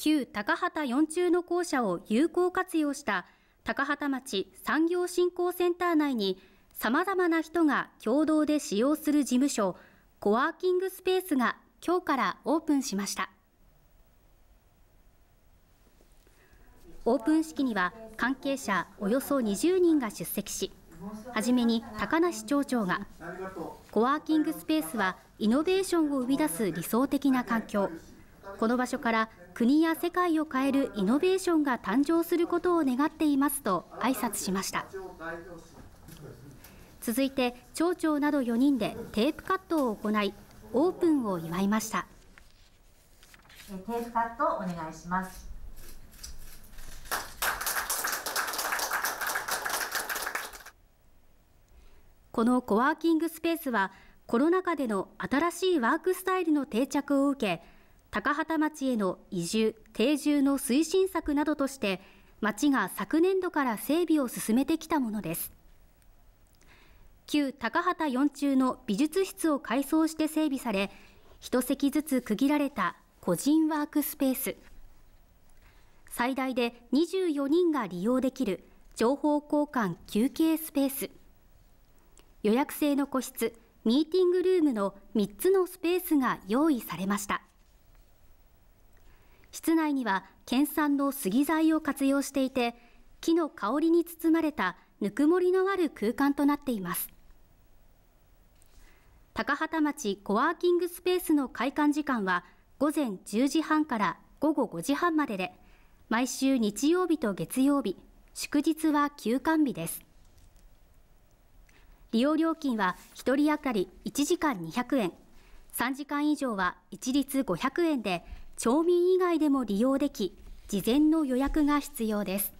旧高畑4中の校舎を有効活用した高畑町産業振興センター内にさまざまな人が共同で使用する事務所コワーキングスペースが今日からオープンしましたオープン式には関係者およそ20人が出席しはじめに高梨町長がコワーキングスペースはイノベーションを生み出す理想的な環境この場所から国や世界を変えるイノベーションが誕生することを願っていますと挨拶しました続いて町長など4人でテープカットを行いオープンを祝いましたテープカットお願いしますこのコワーキングスペースはコロナ禍での新しいワークスタイルの定着を受け高畑町への移住定住の推進策などとして町が昨年度から整備を進めてきたものです旧高畑4中の美術室を改装して整備され1席ずつ区切られた個人ワークスペース最大で24人が利用できる情報交換休憩スペース予約制の個室ミーティングルームの3つのスペースが用意されました室内には県産の杉材を活用していて木の香りに包まれたぬくもりのある空間となっています高畑町コワーキングスペースの開館時間は午前10時半から午後5時半までで毎週日曜日と月曜日祝日は休館日です利用料金は1人当たり1時間200円3時間以上は一律500円で町民以外でも利用でき事前の予約が必要です